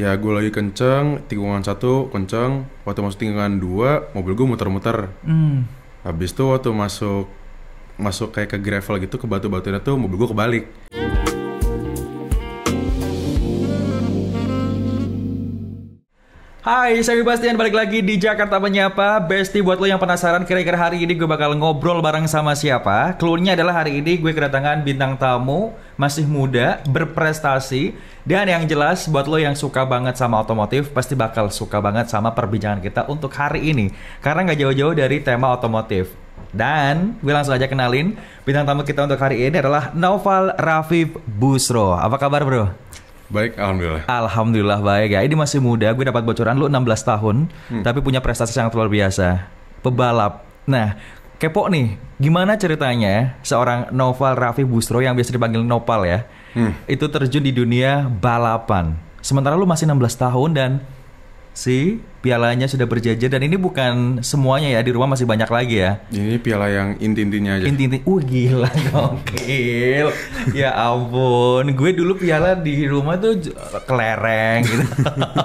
ya gue lagi kenceng tikungan satu kenceng waktu masuk tikungan dua mobil gue muter-muter hmm. habis itu waktu masuk masuk kayak ke gravel gitu ke batu-batunya tuh mobil gue kebalik hmm. Hai, saya Bastian balik lagi di Jakarta Menyapa. Besti buat lo yang penasaran kira-kira hari ini gue bakal ngobrol bareng sama siapa. Cluenya adalah hari ini gue kedatangan bintang tamu, masih muda, berprestasi. Dan yang jelas buat lo yang suka banget sama otomotif, pasti bakal suka banget sama perbincangan kita untuk hari ini. Karena gak jauh-jauh dari tema otomotif. Dan gue langsung aja kenalin, bintang tamu kita untuk hari ini adalah Noval Rafif Busro. Apa kabar bro? Baik, alhamdulillah. Alhamdulillah baik ya. Ini masih muda, gue dapat bocoran lu 16 tahun, hmm. tapi punya prestasi sangat luar biasa. Pebalap. Nah, kepo nih, gimana ceritanya ya, seorang Noval Rafi Bustro yang biasa dipanggil Nopal ya, hmm. itu terjun di dunia balapan. Sementara lu masih 16 tahun dan si pialanya sudah berjajar dan ini bukan semuanya ya di rumah masih banyak lagi ya. Ini piala yang inti-intinya aja. Inti-inti. Uh gila gokil. ya ampun, gue dulu piala di rumah tuh kelereng gitu.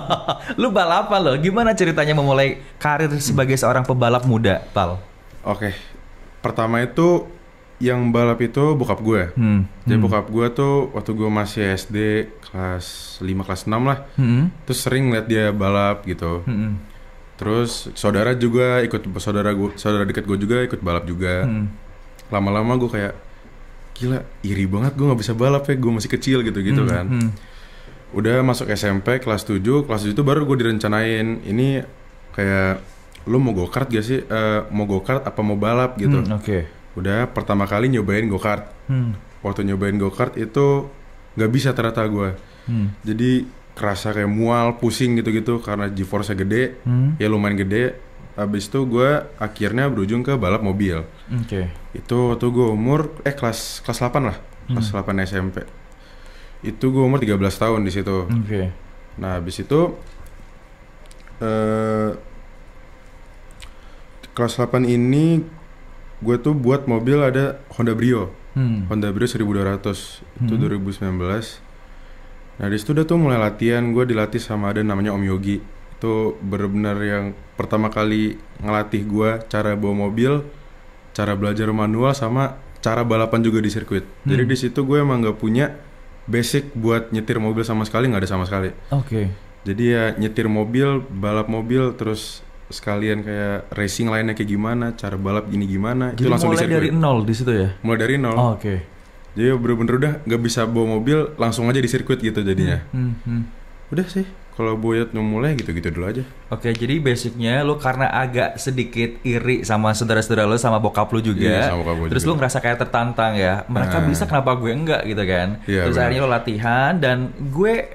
Lu balapan lo Gimana ceritanya memulai karir sebagai seorang pebalap muda, Pal? Oke. Pertama itu yang balap itu bokap gue. Hmm. Jadi hmm. bokap gue tuh waktu gue masih SD kelas 5 kelas 6 lah. Hmm. Terus sering lihat dia balap gitu. Hmm. Terus saudara juga ikut saudara gue saudara dekat gue juga ikut balap juga. lama hmm. Lama-lama gue kayak gila iri banget gue nggak bisa balap ya gue masih kecil gitu gitu hmm. kan. Hmm. Udah masuk SMP kelas 7, kelas 7 itu baru gue direncanain ini kayak lu mau go kart gak sih? Uh, mau go kart apa mau balap gitu. Hmm, Oke. Okay udah pertama kali nyobain go kart hmm. waktu nyobain go kart itu nggak bisa ternyata gue hmm. jadi kerasa kayak mual pusing gitu-gitu karena g force gede hmm. ya lumayan gede abis itu gue akhirnya berujung ke balap mobil. Oke. Okay. Itu waktu gue umur eh kelas kelas 8 lah, hmm. kelas 8 SMP. Itu gue umur 13 tahun di situ. Oke. Okay. Nah, abis itu eh kelas 8 ini gue tuh buat mobil ada Honda Brio hmm. Honda Brio 1200 itu hmm. 2019 nah disitu udah tuh mulai latihan gue dilatih sama ada namanya Om Yogi itu bener-bener yang pertama kali ngelatih gue cara bawa mobil cara belajar manual sama cara balapan juga di sirkuit hmm. jadi di situ gue emang gak punya basic buat nyetir mobil sama sekali nggak ada sama sekali oke okay. jadi ya nyetir mobil balap mobil terus sekalian kayak racing lainnya kayak gimana, cara balap gini gimana, Jadi itu langsung mulai dari dari nol di situ ya? Mulai dari nol. Oh, Oke. Okay. Jadi bener-bener udah nggak bisa bawa mobil, langsung aja di sirkuit gitu jadinya. Hmm, hmm, hmm. Udah sih, kalau buat mulai gitu-gitu dulu aja. Oke, okay, jadi basicnya lu karena agak sedikit iri sama saudara-saudara lu sama bokap lu juga. Iya, sama bokap terus juga. lu ngerasa kayak tertantang ya. Mereka nah. bisa kenapa gue enggak gitu kan. Iya, terus bener. akhirnya lo latihan dan gue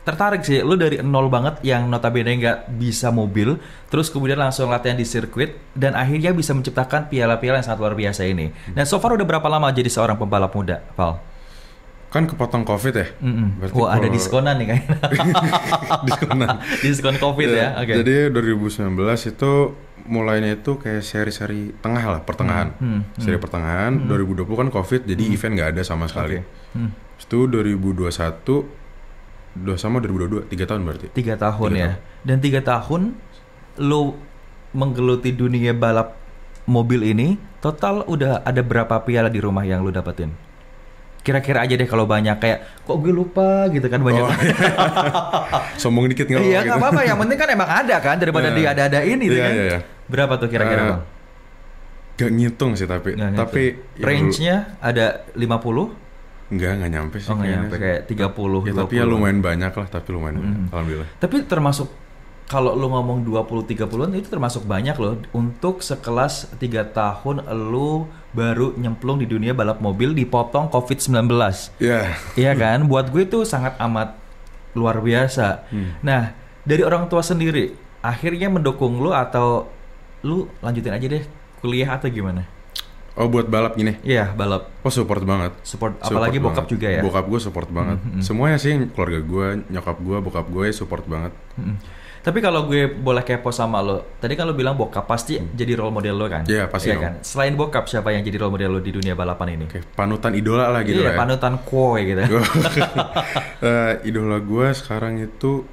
tertarik sih lu dari nol banget yang notabene nggak bisa mobil terus kemudian langsung latihan di sirkuit dan akhirnya bisa menciptakan piala-piala yang sangat luar biasa ini dan hmm. nah, so far udah berapa lama jadi seorang pembalap muda Val? kan kepotong covid ya mm -mm. ada diskonan nih kayaknya diskonan diskon covid iya. ya, ya. Okay. jadi 2019 itu mulainya itu kayak seri-seri tengah lah pertengahan hmm, hmm, hmm. seri pertengahan hmm. 2020 kan covid jadi hmm. event nggak ada sama sekali okay. hmm. itu 2021 Dua sama 2022, tiga tahun berarti? Tiga tahun tiga ya. Tahun. Dan tiga tahun lo menggeluti dunia balap mobil ini, total udah ada berapa piala di rumah yang lo dapetin? Kira-kira aja deh kalau banyak kayak kok gue lupa gitu kan banyak. Oh, iya. Sombong dikit nggak iya, apa-apa. Iya nggak gitu. apa-apa. Yang penting kan emang ada kan daripada yeah. dia ada-ada gitu ini iya, yeah, kan. Yeah, yeah. Berapa tuh kira-kira uh, bang? Gak ngitung sih tapi. Gak Tapi ya, range-nya ya, ada 50 Enggak, enggak nyampe sih. Oh, enggak nyampe sih. kayak 30 ya, 20. tapi ya lumayan banyak lah, tapi lumayan hmm. banyak. Alhamdulillah. Tapi termasuk kalau lu ngomong 20 30 puluh itu termasuk banyak loh untuk sekelas 3 tahun lu baru nyemplung di dunia balap mobil dipotong Covid-19. Iya. Yeah. Iya kan? Buat gue itu sangat amat luar biasa. Hmm. Nah, dari orang tua sendiri akhirnya mendukung lu atau lu lanjutin aja deh kuliah atau gimana? Oh buat balap gini? Iya balap. Oh support banget. Support, support apalagi support bokap juga ya. Bokap gue support banget. Mm -hmm. Semuanya sih keluarga gue, nyokap gue, bokap gue ya support banget. Mm -hmm. Tapi kalau gue boleh kepo sama lo, tadi kan lo bilang bokap pasti mm. jadi role model lo kan? Iya yeah, pasti. Iya kan. Selain bokap siapa yang jadi role model lo di dunia balapan ini? Okay. Panutan idola lah gitu yeah, iya, ya. Panutan kue gitu. uh, idola gue sekarang itu,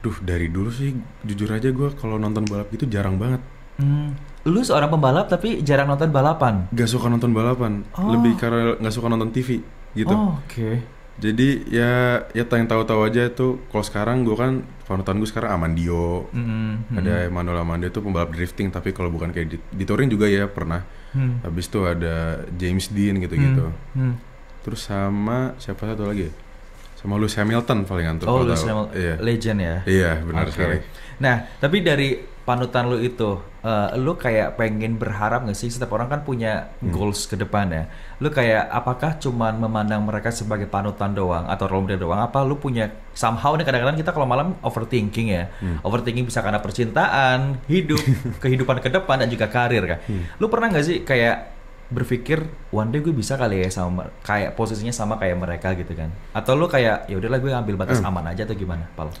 duh dari dulu sih jujur aja gue kalau nonton balap gitu jarang banget Hmm, lu seorang pembalap tapi jarang nonton balapan. Gak suka nonton balapan, oh. lebih karena gak suka nonton TV gitu. Oh, Oke. Okay. Jadi ya ya yang tahu-tahu aja itu kalau sekarang gue kan panutan gue sekarang Amandio, mm-hmm. ada hmm. Emmanuel Amandio itu pembalap drifting tapi kalau bukan kayak di, di touring juga ya pernah. Mm. Habis itu ada James Dean gitu-gitu. Mm. Mm. Terus sama siapa satu lagi? Ya? Sama Lewis Hamilton paling antum. Oh Lewis Hamilton, iya. legend ya. Iya benar okay. sekali. Nah tapi dari panutan lu itu, uh, lu kayak pengen berharap gak sih? Setiap orang kan punya hmm. goals ke ya. Lu kayak apakah cuman memandang mereka sebagai panutan doang atau role model doang? Apa lu punya somehow nih kadang-kadang kita kalau malam overthinking ya. Hmm. Overthinking bisa karena percintaan, hidup, kehidupan ke depan dan juga karir kan. Hmm. Lu pernah gak sih kayak berpikir one day gue bisa kali ya sama kayak posisinya sama kayak mereka gitu kan atau lu kayak ya udahlah gue ambil batas hmm. aman aja atau gimana pal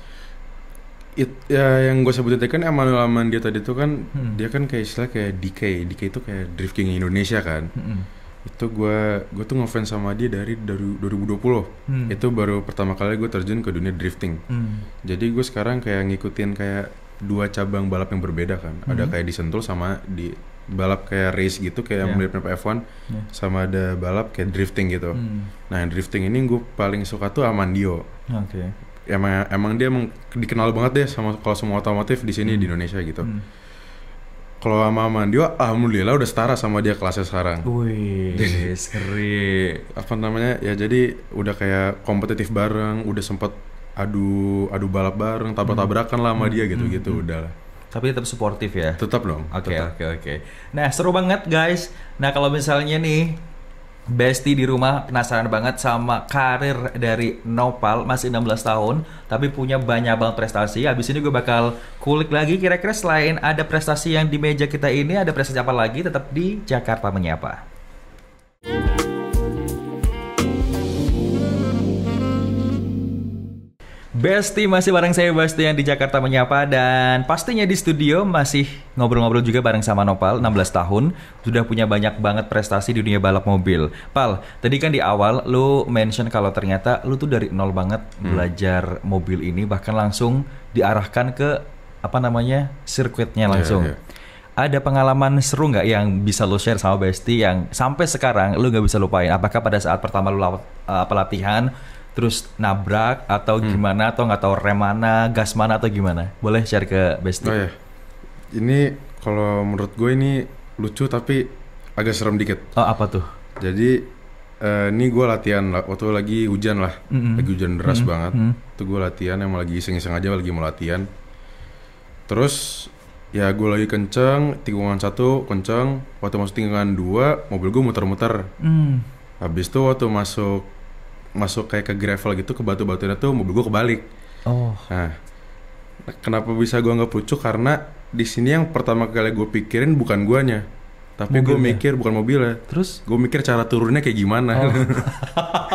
it, ya, yang gue sebutin tadi kan Emmanuel dia tadi itu kan hmm. dia kan kayak istilah kayak DK DK itu kayak Drift King Indonesia kan hmm. itu gue gue tuh ngefans sama dia dari dari 2020 hmm. itu baru pertama kali gue terjun ke dunia drifting hmm. jadi gue sekarang kayak ngikutin kayak dua cabang balap yang berbeda kan hmm. ada kayak di Sentul sama di balap kayak race gitu kayak yeah. mirip-mirip F1 yeah. sama ada balap kayak drifting gitu. Hmm. Nah, yang drifting ini gue paling suka tuh Amandio. Oke. Okay emang emang dia emang dikenal banget deh sama kalau semua otomotif di sini hmm. di Indonesia gitu. Hmm. Kalau sama Mandio, alhamdulillah udah setara sama dia kelasnya sekarang. Wih, seri. Apa namanya? Ya jadi udah kayak kompetitif bareng, udah sempet adu adu balap bareng, tabrak-tabrakan hmm. lah sama hmm. dia gitu-gitu hmm. Gitu hmm. udah tapi tetap suportif ya. Tetap dong. Oke, oke, oke. Nah, seru banget guys. Nah, kalau misalnya nih Besti di rumah penasaran banget sama karir dari Nopal masih 16 tahun tapi punya banyak banget prestasi. Habis ini gue bakal kulik lagi kira-kira selain ada prestasi yang di meja kita ini ada prestasi apa lagi tetap di Jakarta menyapa. Besti masih bareng saya Besti yang di Jakarta menyapa dan pastinya di studio masih ngobrol-ngobrol juga bareng sama Nopal 16 tahun sudah punya banyak banget prestasi di dunia balap mobil. Pal, tadi kan di awal lu mention kalau ternyata lu tuh dari nol banget hmm. belajar mobil ini bahkan langsung diarahkan ke apa namanya sirkuitnya iya, langsung. Yeah, yeah. Ada pengalaman seru nggak yang bisa lo share sama Besti yang sampai sekarang lo nggak bisa lupain? Apakah pada saat pertama lo lawat, uh, eh, pelatihan terus nabrak atau hmm. gimana atau nggak tahu rem mana, gas mana atau gimana? Boleh share ke bestie Oh ya. Ini kalau menurut gue ini lucu tapi agak serem dikit. Oh, apa tuh? Jadi uh, ini gue latihan waktu lagi hujan lah, mm -hmm. lagi hujan deras mm -hmm. banget. Mm -hmm. Itu gue latihan emang lagi iseng-iseng aja lagi mau latihan. Terus ya gue lagi kenceng, tikungan satu kenceng, waktu masuk tikungan dua mobil gue muter-muter. Mm. Habis itu waktu masuk masuk kayak ke gravel gitu ke batu-batunya tuh mobil gue kebalik. Oh. Nah, kenapa bisa gue nggak pucuk karena di sini yang pertama kali gue pikirin bukan guanya, tapi gue mikir bukan mobil ya. Terus? Gue mikir cara turunnya kayak gimana. Oh.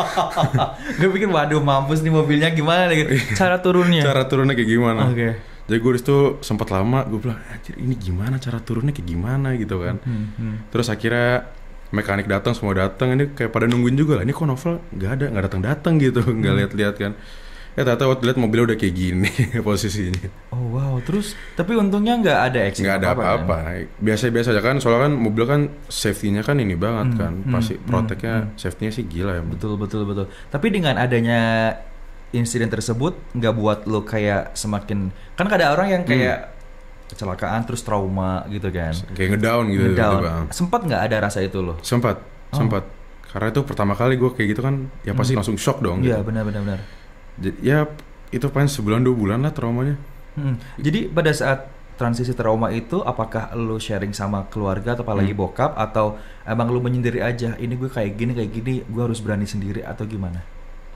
gue pikir waduh mampus nih mobilnya gimana gitu. iya. Cara turunnya. cara turunnya kayak gimana? Oke. Okay. Jadi gue disitu sempat lama gue bilang anjir ini gimana cara turunnya kayak gimana gitu kan. Hmm, hmm. Terus akhirnya mekanik datang semua datang ini kayak pada nungguin juga lah ini kok novel nggak ada nggak datang datang gitu nggak hmm. lihat-lihat kan ya ternyata waktu lihat mobilnya udah kayak gini posisinya oh wow terus tapi untungnya nggak ada accident nggak ada kan? apa-apa biasa-biasa aja kan soalnya kan mobil kan safety-nya kan ini banget hmm, kan hmm, pasti hmm, proteknya hmm, safety-nya sih gila ya betul betul betul tapi dengan adanya insiden tersebut nggak buat lo kayak semakin kan ada orang yang kayak hmm kecelakaan terus trauma gitu kan kayak ngedown gitu ngedown sempat nggak ada rasa itu loh sempat oh. sempat karena itu pertama kali gue kayak gitu kan ya pasti hmm. langsung shock dong ya gitu. benar benar benar ya itu paling sebulan dua bulan lah traumanya hmm. jadi pada saat transisi trauma itu apakah lo sharing sama keluarga atau apalagi hmm. bokap atau emang lo menyendiri aja ini gue kayak gini kayak gini gue harus berani sendiri atau gimana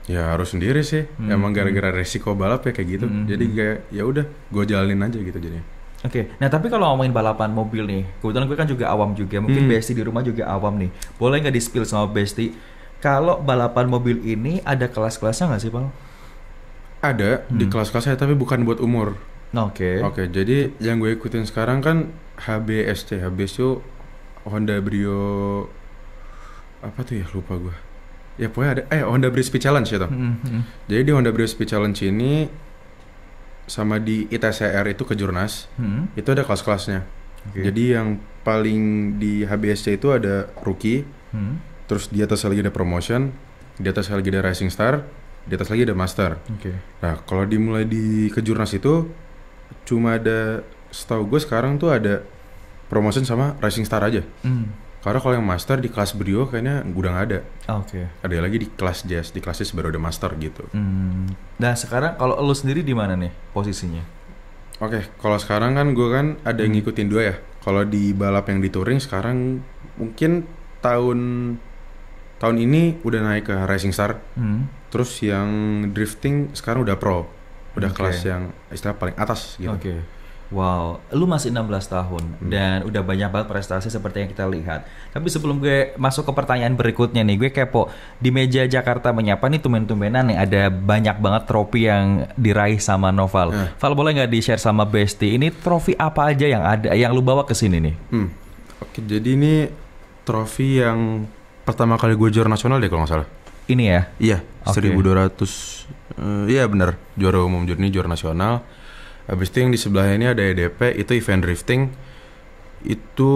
ya harus sendiri sih hmm. emang gara-gara hmm. resiko balap ya kayak gitu hmm. jadi kayak ya udah gue jalanin aja gitu jadinya Oke, okay. nah tapi kalau ngomongin balapan mobil nih, kebetulan gue kan juga awam juga, mungkin hmm. Besti di rumah juga awam nih. Boleh nggak di-spill sama Besti, kalau balapan mobil ini ada kelas-kelasnya nggak sih, Pak? Ada, hmm. di kelas-kelasnya tapi bukan buat umur. Oke. Okay. Oke, okay, jadi yang gue ikutin sekarang kan HBSC, itu Honda Brio apa tuh ya lupa gue. Ya pokoknya ada eh Honda Brio Speed Challenge ya toh. Hmm, hmm. Jadi di Honda Brio Speed Challenge ini sama di ITCR itu ke Jurnas hmm. itu ada kelas-kelasnya. Okay. Jadi yang paling di HBSC itu ada rookie, hmm. terus di atas lagi ada promotion, di atas lagi ada rising star, di atas lagi ada master. Okay. Nah kalau dimulai di ke Jurnas itu cuma ada setahu gue sekarang tuh ada promotion sama rising star aja. Hmm. Karena kalau yang master di kelas brio kayaknya udah gak ada. Ah, oke. Okay. Ada lagi di kelas jazz, di kelasnya jazz baru ada master gitu. Hmm. Nah sekarang kalau lo sendiri di mana nih posisinya? Oke, okay, kalau sekarang kan gue kan ada yang hmm. ngikutin dua ya. Kalau di balap yang di touring sekarang mungkin tahun tahun ini udah naik ke racing star. Hmm. Terus yang drifting sekarang udah pro, udah okay. kelas yang istilah paling atas gitu. Oke. Okay Wow, lu masih 16 tahun hmm. dan udah banyak banget prestasi seperti yang kita lihat. Tapi sebelum gue masuk ke pertanyaan berikutnya nih, gue kepo di meja Jakarta menyapa nih tumben-tumbenan nih ada banyak banget trofi yang diraih sama Noval. Hmm. Val boleh nggak di share sama Besti? Ini trofi apa aja yang ada yang lu bawa ke sini nih? Hmm. Oke, jadi ini trofi yang pertama kali gue juara nasional deh kalau nggak salah. Ini ya? Iya, okay. 1200 uh, iya benar, juara umum ini juara nasional Habis itu yang di sebelah ini ada EDP, itu event drifting. Itu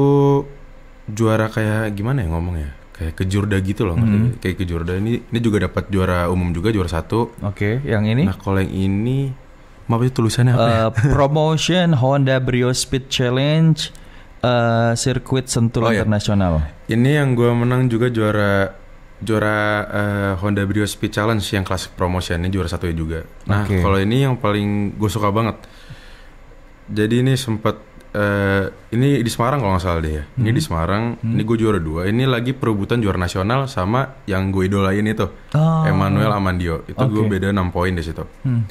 juara kayak gimana ya ngomongnya? Kayak kejurda gitu loh, hmm. kayak kejurda. Ini ini juga dapat juara umum juga juara satu. Oke, okay, yang ini? Nah, kalau yang ini maaf itu tulisannya apa? Uh, ya? Eh, promotion Honda Brio Speed Challenge uh, sirkuit Sentul oh, iya. Internasional. Iya. Ini yang gue menang juga juara juara uh, Honda Brio Speed Challenge yang klasik ini juara satu ya juga. Nah okay. kalau ini yang paling gue suka banget jadi ini sempat uh, ini di Semarang kalau nggak salah deh ya. Hmm. Ini di Semarang. Hmm. Ini gue juara dua. Ini lagi perebutan juara nasional sama yang gue idolain itu, oh. Emmanuel Amandio. Itu okay. gue beda 6 poin di situ. Hmm.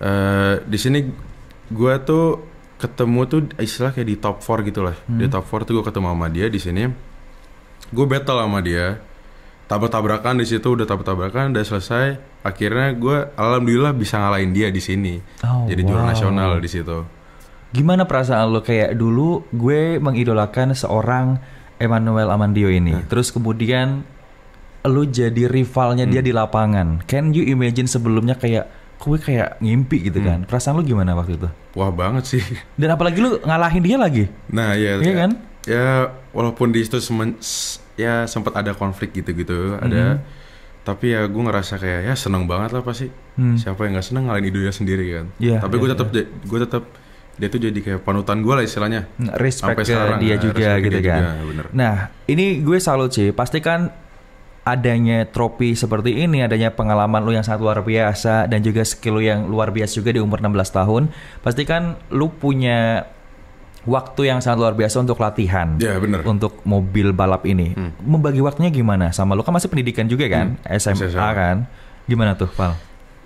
Uh, di sini gue tuh ketemu tuh istilah kayak di top 4 gitu lah. Hmm. Di top 4 tuh gue ketemu sama dia di sini. Gue battle sama dia. Tabrak-tabrakan di situ udah tabrak-tabrakan udah selesai. Akhirnya gue alhamdulillah bisa ngalahin dia di sini. Oh, Jadi wow. juara nasional di situ Gimana perasaan lo kayak dulu gue mengidolakan seorang Emmanuel Amandio ini. hmm. Terus kemudian lo jadi rivalnya hmm. dia di lapangan. Can you imagine sebelumnya kayak gue kayak ngimpi gitu hmm. kan. Perasaan lo gimana waktu itu? Wah, banget sih. Dan apalagi lo ngalahin dia lagi. Nah, iya. Iya kan? Ya walaupun di situ semen, ya sempat ada konflik gitu-gitu, hmm. ada tapi ya gue ngerasa kayak ya seneng banget lah pasti hmm. siapa yang nggak seneng ngalahin idulnya sendiri kan yeah, tapi yeah, gue iya. tetap yeah. gue tetap dia tuh jadi kayak panutan gue lah istilahnya. Respect ke sekarang, dia juga gitu dia kan. Juga, Nah, ini gue salut sih. pasti kan adanya tropi seperti ini, adanya pengalaman lu yang sangat luar biasa dan juga skill lu yang luar biasa juga di umur 16 tahun, pasti kan lu punya waktu yang sangat luar biasa untuk latihan. Ya, yeah, Untuk mobil balap ini. Hmm. Membagi waktunya gimana? Sama lu kan masih pendidikan juga kan? Hmm. SMA, SMA kan? Gimana tuh, Pal?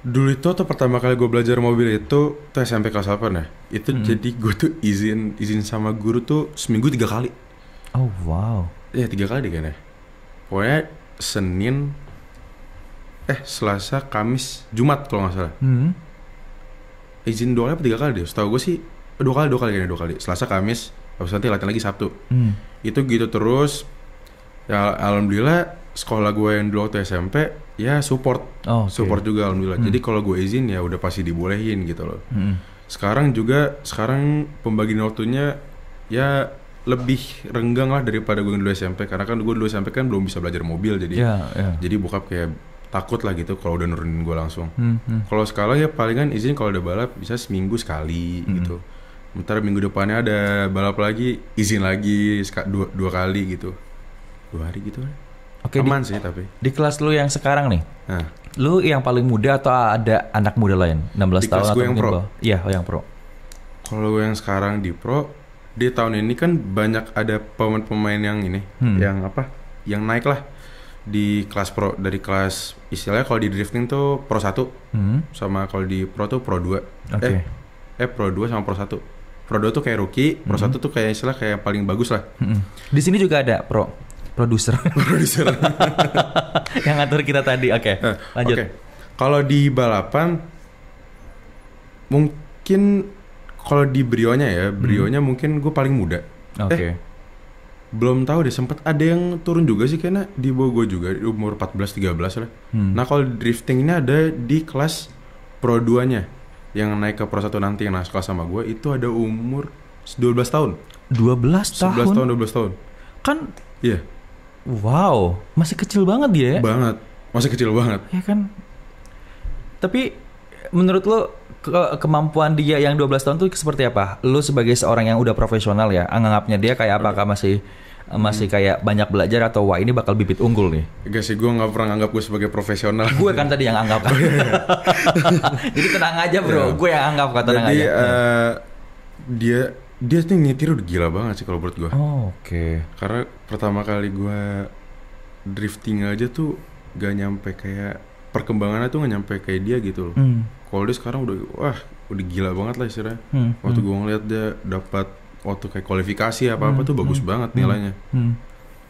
dulu itu atau pertama kali gue belajar mobil itu tuh SMP kelas 8 ya itu hmm. jadi gue tuh izin izin sama guru tuh seminggu tiga kali oh wow ya tiga kali deh kayaknya pokoknya Senin eh Selasa Kamis Jumat kalau nggak salah hmm. izin dua kali apa tiga kali deh setahu gue sih dua kali dua kali kayaknya dua kali Selasa Kamis habis nanti latihan lagi Sabtu Mm. itu gitu terus ya alhamdulillah sekolah gue yang dulu waktu SMP ya support oh, okay. support juga alhamdulillah hmm. jadi kalau gue izin ya udah pasti dibolehin gitu loh hmm. sekarang juga sekarang pembagian waktunya ya lebih renggang lah daripada gue yang dulu SMP karena kan gue dulu SMP kan belum bisa belajar mobil jadi yeah, yeah. jadi bokap kayak takut lah gitu kalau udah nurunin gue langsung hmm, hmm. kalau sekarang ya palingan izin kalau udah balap bisa seminggu sekali hmm. gitu ntar minggu depannya ada balap lagi izin lagi dua, dua kali gitu dua hari gitu kan Oke, aman di, sih tapi. Di kelas lu yang sekarang nih. Nah. Lu yang paling muda atau ada anak muda lain? 16 di tahun kelas atau yang pro. Iya, oh, yang pro. Kalau gue yang sekarang di pro, di tahun ini kan banyak ada pemain-pemain yang ini, hmm. yang apa? Yang naik lah di kelas pro dari kelas istilahnya kalau di drifting tuh pro 1 hmm. sama kalau di pro tuh pro 2. Okay. Eh, eh pro 2 sama pro 1. Pro 2 tuh kayak rookie, pro mm -hmm. tuh kayak istilah kayak paling bagus lah. -hmm. Di sini juga ada pro. Produser. Produser. yang ngatur kita tadi. Oke. Okay, nah, lanjut. Okay. Kalau di balapan mungkin kalau di Brionya ya, hmm. Brionya hmm. mungkin gue paling muda. Oke. Okay. Eh, belum tahu deh sempet ada yang turun juga sih kayaknya di bawah gue juga umur 14 13 lah. Hmm. Nah, kalau drifting ini ada di kelas pro 2-nya yang naik ke pro 1 nanti yang naik kelas sama gue itu ada umur 12 tahun. 12 tahun. 11 tahun 12 tahun. Kan iya. Yeah. Wow, masih kecil banget dia ya? Banget, masih kecil banget. Ya kan. Tapi menurut lo ke kemampuan dia yang 12 tahun tuh seperti apa? Lo sebagai seorang yang udah profesional ya, anggapnya dia kayak apakah iya. masih hmm. masih kayak banyak belajar atau wah ini bakal bibit unggul nih? Gak sih, gue nggak pernah anggap gue sebagai profesional. gue kan tadi yang anggap. Oh, iya, iya. Jadi tenang aja bro, yeah. gue yang anggap kata tenang Jadi, aja. Uh, dia dia tuh nyetir udah gila banget sih kalau menurut gue. Oh, Oke. Okay. Karena pertama kali gue drifting aja tuh gak nyampe kayak perkembangannya tuh gak nyampe kayak dia gitu loh. Hmm. Kalau dia sekarang udah wah udah gila banget lah istilahnya. Mm. Waktu mm. gue ngeliat dia dapat waktu kayak kualifikasi apa apa mm. tuh bagus mm. banget hmm, nilainya. Mm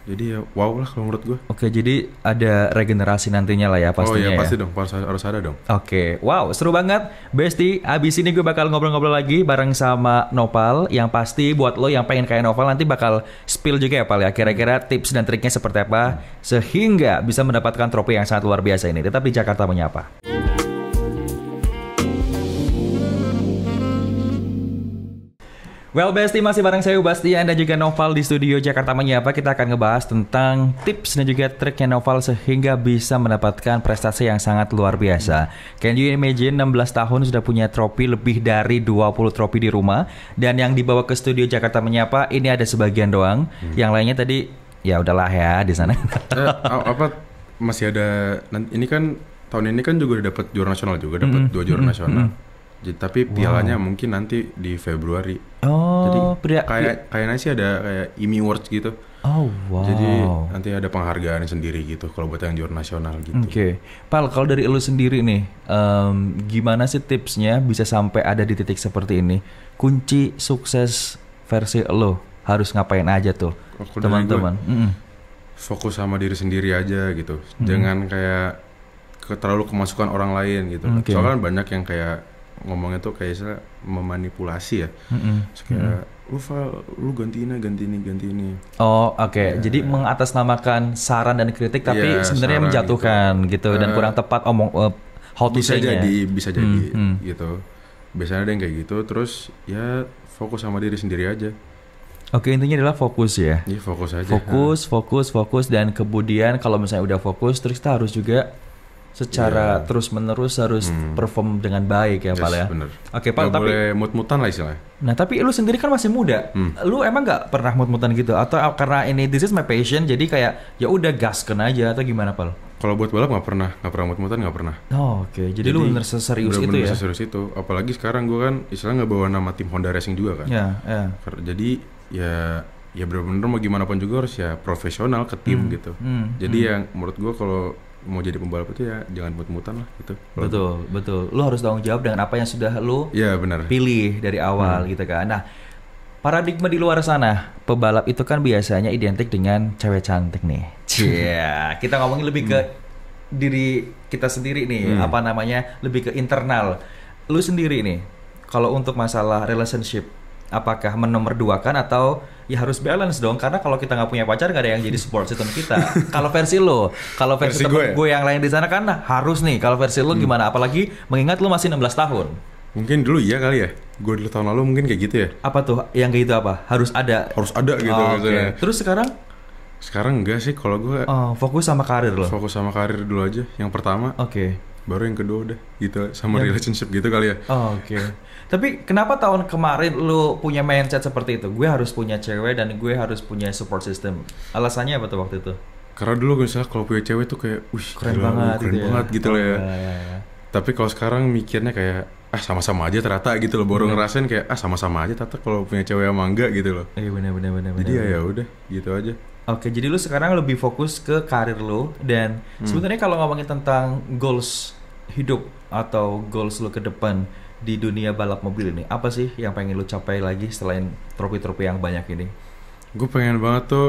jadi ya wow lah kalau menurut gue. Oke, jadi ada regenerasi nantinya lah ya pastinya. Oh iya pasti ya. dong, harus, harus ada dong. Oke, wow seru banget. Besti, abis ini gue bakal ngobrol-ngobrol lagi bareng sama Nopal. Yang pasti buat lo yang pengen kayak Nopal nanti bakal spill juga ya Pal ya. Kira-kira tips dan triknya seperti apa sehingga bisa mendapatkan trofi yang sangat luar biasa ini. Tetap di Jakarta menyapa. Well Besti masih bareng saya Ubastian dan juga Noval di studio Jakarta Menyapa Kita akan ngebahas tentang tips dan juga triknya Noval sehingga bisa mendapatkan prestasi yang sangat luar biasa Can you imagine 16 tahun sudah punya trofi lebih dari 20 trofi di rumah Dan yang dibawa ke studio Jakarta Menyapa ini ada sebagian doang hmm. Yang lainnya tadi ya udahlah ya di sana eh, Apa masih ada ini kan tahun ini kan juga dapat juara nasional juga dapat hmm. dua juara hmm. nasional hmm jadi, tapi pialanya mungkin nanti di Februari. Oh, jadi kayak kayaknya sih ada kayak IMI Awards gitu. Oh, wow. Jadi nanti ada penghargaan sendiri gitu kalau buat yang juara nasional gitu. Oke. Okay. Pal, kalau dari lu sendiri nih, um, gimana sih tipsnya bisa sampai ada di titik seperti ini? Kunci sukses versi lo harus ngapain aja tuh, teman-teman? Fokus sama diri sendiri aja gitu. Mm. Jangan kayak terlalu kemasukan orang lain gitu. Okay. Soalnya kan banyak yang kayak ngomongnya tuh kayak saya memanipulasi ya. Mm-hmm. Kayak mm-hmm. lu Val, lu ganti ini, ganti ini, ganti ini. Oh, oke. Okay. Iya. Yeah. Jadi mengatasnamakan saran dan kritik tapi yeah, sebenarnya menjatuhkan gitu, gitu uh, dan eh, kurang tepat omong uh, how to bisa jadi, bisa jadi mm-hmm. gitu. Biasanya ada yang kayak gitu terus ya fokus sama diri sendiri aja. Oke intinya adalah fokus ya. Iya fokus aja. Fokus, fokus, fokus dan kemudian kalau misalnya udah fokus, terus kita harus juga secara yeah. terus menerus harus hmm. perform dengan baik ya yes, Pak ya. Bener. Oke Pak, gak tapi boleh mut-mutan lah istilahnya. Nah tapi lu sendiri kan masih muda, hmm. lu emang nggak pernah mut-mutan gitu atau ah, karena ini this is my passion jadi kayak ya udah gaskan aja atau gimana Pak? Kalau buat balap nggak pernah, nggak pernah mut-mutan nggak pernah. Oh, Oke, okay. jadi, jadi lu bener serius bener -bener itu ya? Serius itu, apalagi sekarang gua kan istilahnya nggak bawa nama tim Honda Racing juga kan. Ya, yeah, ya. yeah. Jadi ya ya bener-bener mau gimana pun juga harus ya profesional ke tim hmm. gitu. Hmm. Jadi hmm. yang menurut gua kalau mau jadi pembalap itu ya jangan mut-mutan lah gitu. Betul, betul. lo harus tanggung jawab dengan apa yang sudah lo ya, benar. pilih dari awal hmm. gitu kan. Nah, paradigma di luar sana, pebalap itu kan biasanya identik dengan cewek cantik nih. Iya, yeah. kita ngomongin lebih ke hmm. diri kita sendiri nih, hmm. apa namanya? lebih ke internal. Lu sendiri nih, kalau untuk masalah relationship apakah menomorduakan atau ya harus balance dong karena kalau kita nggak punya pacar nggak ada yang jadi support system kita kalau versi lo kalau versi, versi gue, ya? gue yang lain di sana kan nah, harus nih kalau versi lo hmm. gimana apalagi mengingat lo masih 16 tahun mungkin dulu iya kali ya gue dulu tahun lalu mungkin kayak gitu ya apa tuh yang kayak gitu apa harus ada harus ada gitu oh, okay. terus sekarang sekarang enggak sih kalau gue oh, fokus sama karir lo fokus sama karir dulu aja yang pertama oke okay. baru yang kedua udah gitu sama yang... relationship gitu kali ya oh, oke okay. Tapi kenapa tahun kemarin lu punya mindset seperti itu? Gue harus punya cewek dan gue harus punya support system. Alasannya apa tuh waktu itu? Karena dulu gue misalnya kalau punya cewek tuh kayak, wih keren gila, banget, keren gitu ya. banget ya. gitu loh ya. ya, ya, ya. Tapi kalau sekarang mikirnya kayak ah sama-sama aja ternyata gitu loh baru bener. Iya. ngerasain kayak ah sama-sama aja ternyata kalau punya cewek yang enggak gitu loh. Iya benar benar benar. Jadi bener. ya, ya udah gitu aja. Oke, jadi lu sekarang lebih fokus ke karir lu dan hmm. sebenarnya kalau ngomongin tentang goals hidup atau goals lu ke depan, di dunia balap mobil ini apa sih yang pengen lu capai lagi selain trofi-trofi yang banyak ini gue pengen banget tuh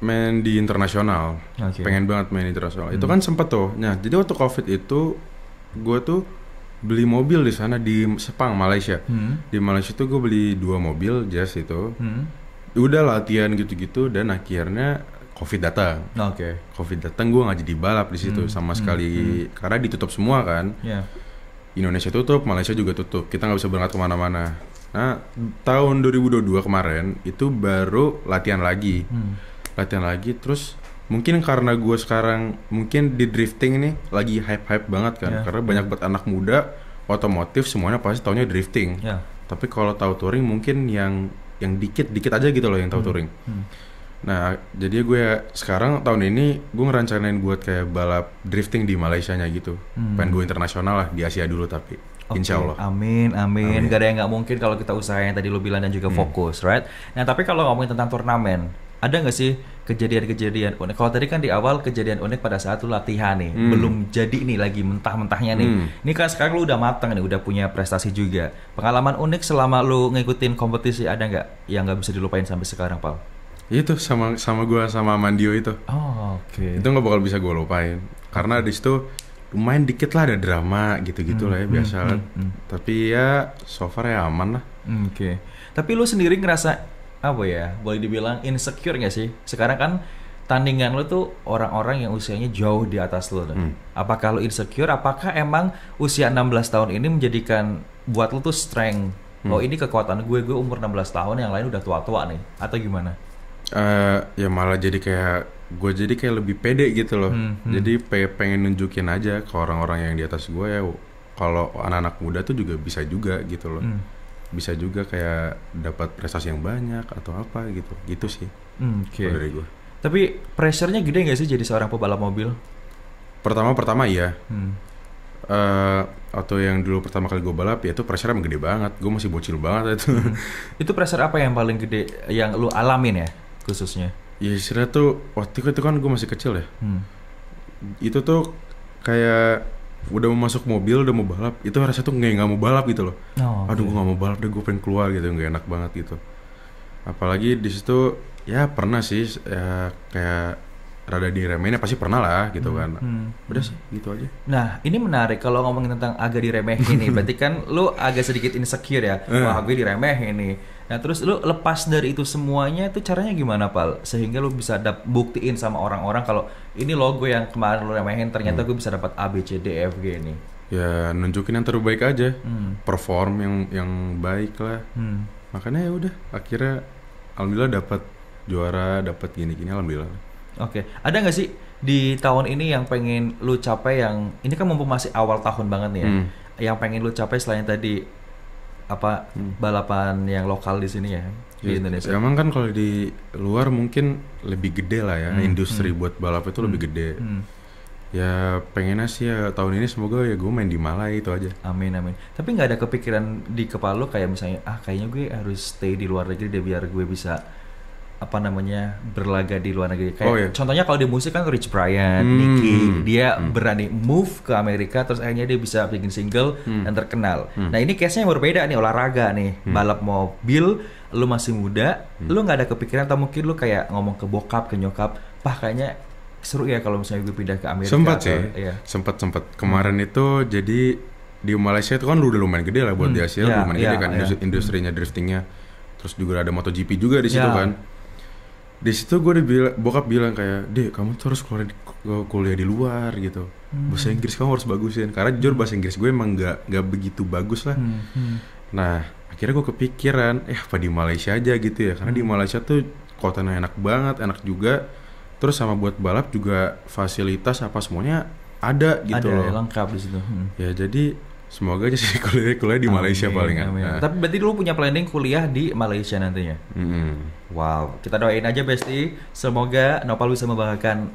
main di internasional okay. pengen banget main internasional hmm. itu kan sempet tuh nah jadi waktu covid itu gue tuh beli mobil di sana di Sepang Malaysia hmm. di Malaysia tuh gue beli dua mobil jazz itu hmm. udah latihan gitu-gitu dan akhirnya covid datang oke okay. covid datang gue nggak jadi balap di situ hmm. sama sekali hmm. hmm. karena ditutup semua kan yeah. Indonesia tutup, Malaysia juga tutup. Kita nggak bisa berangkat kemana-mana. Nah, tahun 2022 kemarin itu baru latihan lagi. Hmm. Latihan lagi, terus mungkin karena gue sekarang, mungkin di drifting ini lagi hype-hype banget kan. Yeah. Karena banyak buat anak muda, otomotif semuanya pasti tahunya drifting. Yeah. Tapi kalau tahu touring mungkin yang yang dikit-dikit aja gitu loh yang tahu hmm. touring. Hmm. Nah, jadi gue sekarang tahun ini gue ngerancangin buat kayak balap drifting di Malaysia-nya gitu. Hmm. Pengen gue internasional lah di Asia dulu tapi. Okay. Insya Allah. Amin, amin, Gak ada yang nggak mungkin kalau kita usaha tadi lo bilang dan juga hmm. fokus, right? Nah, tapi kalau ngomongin tentang turnamen, ada nggak sih kejadian-kejadian unik? Kalau tadi kan di awal kejadian unik pada saat lu latihan nih, hmm. belum jadi nih lagi mentah-mentahnya nih. Hmm. Ini kan sekarang lu udah matang nih, udah punya prestasi juga. Pengalaman unik selama lu ngikutin kompetisi ada nggak yang nggak bisa dilupain sampai sekarang, Paul? Itu sama sama gue sama Mandio itu. Oh oke. Okay. Itu nggak bakal bisa gue lupain karena di situ lumayan dikit lah ada drama gitu-gitu hmm, lah ya hmm, biasa hmm, kan. Hmm, hmm. Tapi ya so far ya aman lah. Hmm, oke. Okay. Tapi lu sendiri ngerasa apa ya boleh dibilang insecure gak sih sekarang kan tandingan lu tuh orang-orang yang usianya jauh di atas lu Hmm. Apakah lu insecure? Apakah emang usia 16 tahun ini menjadikan buat lu tuh strength? Hmm. Oh ini kekuatan gue, gue umur 16 tahun, yang lain udah tua-tua nih. Atau gimana? uh, ya malah jadi kayak gue jadi kayak lebih pede gitu loh hmm, hmm. jadi pe pengen nunjukin aja ke orang-orang yang di atas gue ya kalau anak-anak muda tuh juga bisa juga gitu loh hmm. bisa juga kayak dapat prestasi yang banyak atau apa gitu gitu sih hmm, okay. dari gue tapi pressure gede gak sih jadi seorang pebalap mobil pertama pertama iya hmm. Uh, eh, atau yang dulu pertama kali gue balap ya itu pressure emang gede banget gue masih bocil banget itu hmm. itu pressure apa yang paling gede yang lu alamin ya khususnya? Ya istilah tuh waktu itu kan gue masih kecil ya. Hmm. Itu tuh kayak udah mau masuk mobil udah mau balap itu rasa tuh nggak nggak mau balap gitu loh. Oh, okay. Aduh gue iya. nggak mau balap deh gue pengen keluar gitu nggak enak banget gitu. Apalagi di situ ya pernah sih ya kayak rada diremehin ya pasti pernah lah gitu kan. hmm, kan. Hmm. Udah sih gitu aja. Nah, ini menarik kalau ngomongin tentang agak diremehin nih. Berarti kan lu agak sedikit insecure ya. Eh. Wah, gue diremehin nih. Nah, terus lu lepas dari itu semuanya itu caranya gimana, Pal? Sehingga lu bisa dap buktiin sama orang-orang kalau ini logo yang kemarin lu remehin ternyata hmm. gue bisa dapat A B C D E F G ini. Ya, nunjukin yang terbaik aja. Hmm. Perform yang yang baik lah. Hmm. Makanya ya udah akhirnya alhamdulillah dapat juara, dapat gini-gini alhamdulillah. Oke, okay. ada nggak sih di tahun ini yang pengen lu capai yang ini kan mumpung masih awal tahun banget nih ya, hmm. yang pengen lu capai selain tadi apa hmm. balapan yang lokal di sini ya di ya, Indonesia. Emang kan kalau di luar mungkin lebih gede lah ya hmm. industri hmm. buat balap itu hmm. lebih gede. Hmm. Ya pengennya sih ya tahun ini semoga ya gue main di Malai itu aja. Amin amin. Tapi nggak ada kepikiran di kepala lu kayak misalnya ah kayaknya gue harus stay di luar negeri deh biar gue bisa apa namanya berlaga di luar negeri kayak oh, iya. contohnya kalau di musik kan Rich Brian, hmm. Nicky hmm, hmm. dia hmm. berani move ke Amerika terus akhirnya dia bisa bikin single hmm. dan terkenal. Hmm. Nah ini case-nya yang berbeda nih olahraga nih hmm. balap mobil, lu masih muda, hmm. lu nggak ada kepikiran atau mungkin lu kayak ngomong ke bokap ke nyokap, pah kayaknya seru ya kalau misalnya gue pindah ke Amerika. Sempat sih, ya. sempat sempat hmm. kemarin hmm. itu jadi di Malaysia itu kan lu udah lumayan gede lah buat hmm. di Asia yeah, lumayan yeah, gede ya, kan yeah. industrinya driftingnya terus juga ada MotoGP juga di situ yeah. kan di situ gue dibilang bokap bilang kayak deh kamu tuh harus keluar di, kuliah di luar gitu hmm. bahasa Inggris kamu harus bagusin karena jujur bahasa Inggris gue emang nggak nggak begitu bagus lah hmm. hmm. nah akhirnya gue kepikiran eh apa di Malaysia aja gitu ya karena hmm. di Malaysia tuh kotanya enak banget enak juga terus sama buat balap juga fasilitas apa semuanya ada gitu ada, loh lengkap di situ hmm. ya jadi Semoga aja sih kuliah kuliah di amin, Malaysia paling ya. amin. Nah. Tapi berarti lu punya planning kuliah di Malaysia nantinya. hmm Wow, kita doain aja Besti. Semoga Nopal bisa membanggakan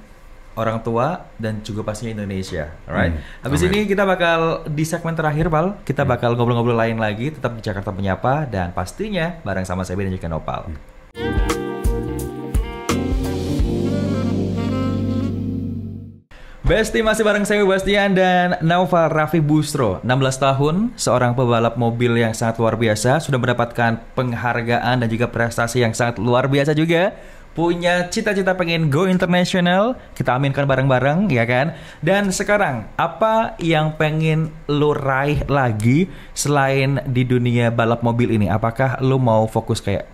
orang tua dan juga pastinya Indonesia. Alright. Mm, Habis amin. ini kita bakal di segmen terakhir, Pal. Kita mm. bakal ngobrol-ngobrol lain lagi tetap di Jakarta Menyapa dan pastinya bareng sama saya dan juga Nopal. Mm. Besti masih bareng saya Bastian dan Naufal Raffi Bustro 16 tahun, seorang pebalap mobil yang sangat luar biasa Sudah mendapatkan penghargaan dan juga prestasi yang sangat luar biasa juga Punya cita-cita pengen go international Kita aminkan bareng-bareng ya kan Dan sekarang apa yang pengen lo raih lagi Selain di dunia balap mobil ini Apakah lo mau fokus kayak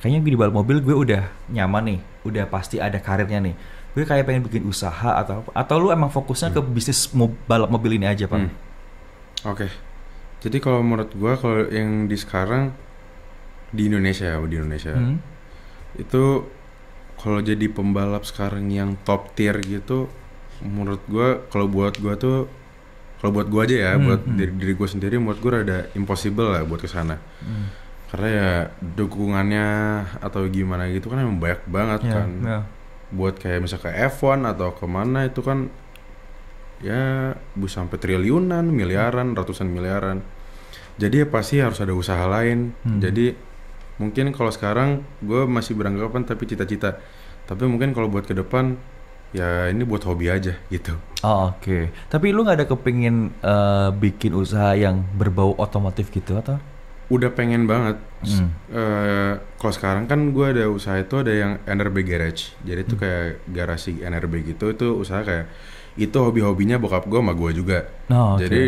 Kayaknya di balap mobil gue udah nyaman nih Udah pasti ada karirnya nih gue kayak pengen bikin usaha atau apa atau lu emang fokusnya hmm. ke bisnis balap mobil ini aja pak hmm. oke okay. jadi kalau menurut gue kalau yang di sekarang di Indonesia ya di Indonesia hmm. itu kalau jadi pembalap sekarang yang top tier gitu menurut gue kalau buat gue tuh kalau buat gue aja ya hmm, buat hmm. diri, diri gue sendiri menurut gue rada impossible lah buat kesana hmm. karena ya dukungannya atau gimana gitu kan emang banyak banget yeah, kan yeah buat kayak misalnya ke F1 atau kemana itu kan ya bisa sampai triliunan, miliaran, ratusan miliaran. Jadi ya pasti harus ada usaha lain. Hmm. Jadi mungkin kalau sekarang gue masih beranggapan tapi cita-cita. Tapi mungkin kalau buat ke depan ya ini buat hobi aja gitu. Oh, Oke. Okay. Tapi lu nggak ada kepingin uh, bikin usaha yang berbau otomotif gitu atau? udah pengen banget. Hmm. Uh, kalau sekarang kan gue ada usaha itu ada yang NRB Garage. Jadi itu hmm. kayak garasi NRB gitu. Itu usaha kayak itu hobi-hobinya bokap gue sama gue juga. Oh, okay. Jadi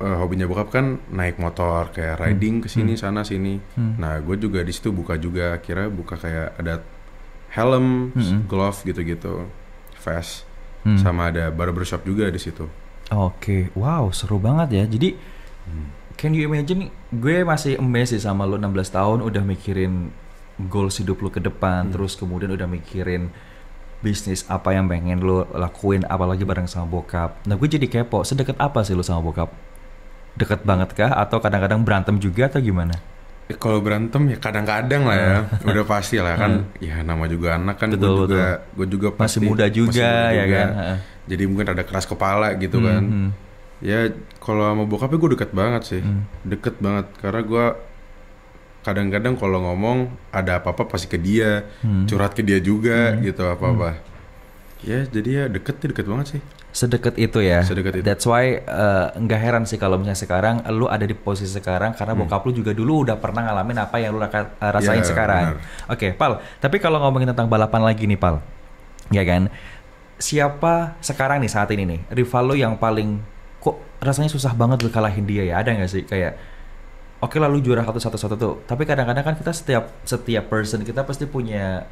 uh, hobinya bokap kan naik motor kayak hmm. riding hmm. ke sini hmm. sana sini. Hmm. Nah gue juga di situ buka juga. Kira buka kayak ada helm, hmm. glove gitu-gitu, vest, hmm. sama ada barbershop juga di situ. Oke, okay. wow seru banget ya. Jadi hmm can you imagine gue masih amazed sih sama lo 16 tahun udah mikirin goals hidup lo ke depan hmm. terus kemudian udah mikirin bisnis apa yang pengen lo lakuin apalagi bareng sama bokap nah gue jadi kepo sedekat apa sih lo sama bokap deket banget kah atau kadang-kadang berantem juga atau gimana ya, kalau berantem ya kadang-kadang lah ya hmm. udah pasti lah kan hmm. ya nama juga anak kan betul, gue juga betul. gue juga pasti, masih muda juga, masih muda ya juga kan jadi mungkin ada keras kepala gitu hmm, kan hmm Ya kalau sama bokapnya gue deket banget sih, hmm. deket banget karena gue kadang-kadang kalau ngomong ada apa-apa pasti ke dia, hmm. curhat ke dia juga hmm. gitu apa-apa. Hmm. Ya jadi ya deket deket banget sih. Sedekat itu ya. Sedekat itu. That's why eh, nggak uh, heran sih kalau misalnya sekarang lu ada di posisi sekarang karena hmm. bokap lu juga dulu udah pernah ngalamin apa yang lu eh, rasain yeah, sekarang. Oke, okay, Pal. Tapi kalau ngomongin tentang balapan lagi nih, Pal. Ya kan? Siapa sekarang nih saat ini nih rival lu yang paling kok rasanya susah banget kalahin dia ya ada nggak sih kayak oke okay, lalu juara satu satu satu tuh tapi kadang-kadang kan kita setiap setiap person kita pasti punya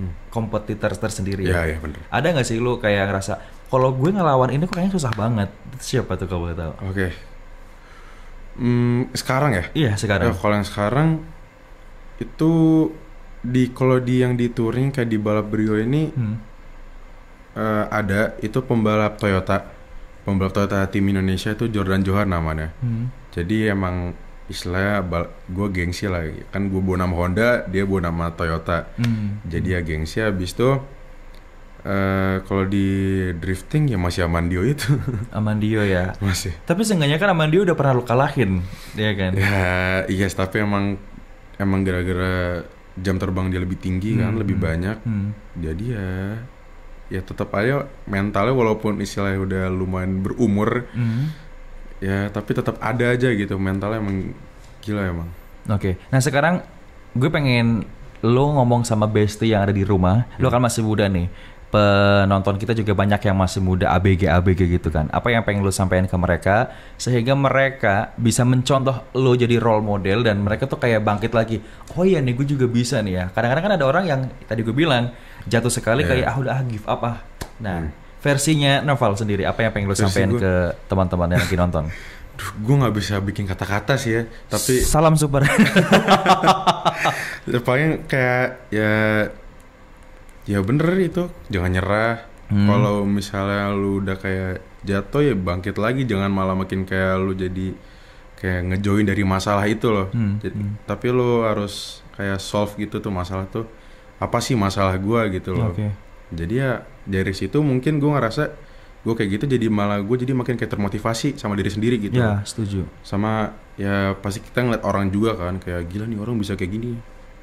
hmm. kompetitor tersendiri ya, ya, ya bener. ada nggak sih lu kayak ngerasa kalau gue ngelawan ini kok kayaknya susah banget siapa tuh kalau tahu oke okay. hmm, sekarang ya iya sekarang ya, kalau yang sekarang itu di kalau di yang di touring kayak di balap brio ini hmm. uh, ada itu pembalap Toyota pembalap Toyota tim Indonesia itu Jordan Johar namanya hmm. jadi emang istilahnya gue gengsi lah kan gue bawa nama Honda dia bawa nama Toyota hmm. jadi ya gengsi Abis itu Uh, kalau di drifting ya masih Amandio itu. Amandio ya. Masih. Tapi seenggaknya kan Amandio udah pernah lu kalahin, ya kan? Ya, iya, yes, tapi emang emang gara-gara jam terbang dia lebih tinggi kan, hmm. kan, lebih banyak. Hmm. Jadi ya ya tetap aja mentalnya walaupun istilahnya udah lumayan berumur mm. ya tapi tetap ada aja gitu mentalnya emang gila emang oke okay. nah sekarang gue pengen lo ngomong sama bestie yang ada di rumah hmm. lo iya. kan masih muda nih penonton kita juga banyak yang masih muda ABG ABG gitu kan apa yang pengen lo sampaikan ke mereka sehingga mereka bisa mencontoh lo jadi role model dan mereka tuh kayak bangkit lagi oh iya nih gue juga bisa nih ya kadang-kadang kan ada orang yang tadi gue bilang jatuh sekali yeah. kayak iya. ah udah ah, give up ah. Nah, hmm. versinya Novel sendiri apa yang pengen lo sampaikan ke teman-teman yang lagi nonton? Duh, gue nggak bisa bikin kata-kata sih ya, tapi salam super. Ya, paling kayak ya ya bener itu jangan nyerah. Hmm. Kalau misalnya lu udah kayak jatuh ya bangkit lagi, jangan malah makin kayak lu jadi kayak ngejoin dari masalah itu loh. Hmm. Jadi, hmm. Tapi lu harus kayak solve gitu tuh masalah tuh apa sih masalah gue gitu loh okay. jadi ya dari situ mungkin gue ngerasa gue kayak gitu jadi malah gue jadi makin kayak termotivasi sama diri sendiri gitu ya setuju sama ya pasti kita ngeliat orang juga kan kayak gila nih orang bisa kayak gini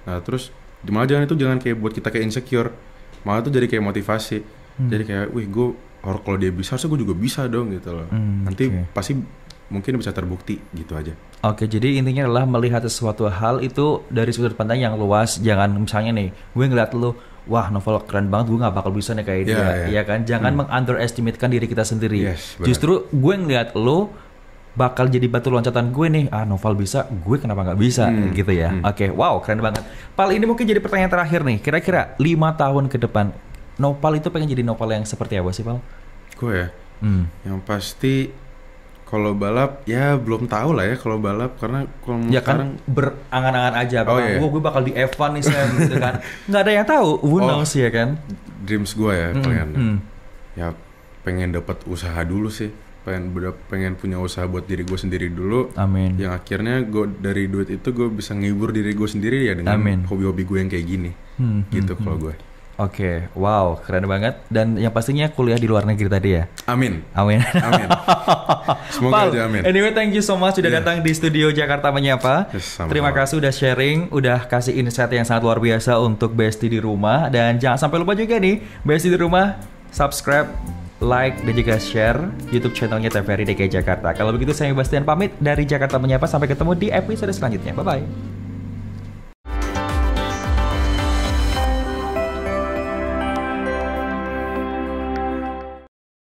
nah terus malah jangan itu jangan kayak buat kita kayak insecure malah tuh jadi kayak motivasi hmm. jadi kayak wih gue kalau dia bisa harusnya gue juga bisa dong gitu loh hmm, nanti okay. pasti mungkin bisa terbukti gitu aja. Oke, jadi intinya adalah melihat sesuatu hal itu dari sudut pandang yang luas. Jangan misalnya nih, gue ngeliat lu, wah novel keren banget, gue gak bakal bisa nih kayak yeah, dia, yeah. ya iya kan? Jangan hmm. meng kan diri kita sendiri. Yes, Justru gue ngeliat lu bakal jadi batu loncatan gue nih. Ah, novel bisa, gue kenapa nggak bisa hmm. gitu ya. Hmm. Oke, wow, keren banget. Pal, ini mungkin jadi pertanyaan terakhir nih. Kira-kira lima tahun ke depan, novel itu pengen jadi novel yang seperti apa sih, Pal? Gue ya? Hmm. Yang pasti kalau balap ya belum tahu lah ya kalau balap karena kalau ya kan berangan-angan aja. Oh, iya. gue bakal di F1 nih saya gitu kan. Nggak ada yang tahu. Who oh, knows ya kan? Dreams gue ya mm, kalian. Mm. Ya pengen dapat usaha dulu sih pengen pengen punya usaha buat diri gue sendiri dulu. Amin. Yang akhirnya gue dari duit itu gue bisa ngibur diri gue sendiri ya dengan hobi-hobi gue yang kayak gini. Hmm, hmm gitu hmm, kalau hmm. gue. Oke, okay. wow, keren banget. Dan yang pastinya kuliah di luar negeri tadi ya. Amin. Amin. Amin. Semoga Pal, aja amin. Anyway, thank you so much sudah yeah. datang di studio Jakarta Menyapa. Yes, sama Terima kasih udah sharing, udah kasih insight yang sangat luar biasa untuk Besti di rumah. Dan jangan sampai lupa juga nih, Besti di rumah subscribe, like, dan juga share YouTube channelnya TVRI DKI Jakarta. Kalau begitu saya Bastian pamit dari Jakarta Menyapa. Sampai ketemu di episode selanjutnya. Bye bye.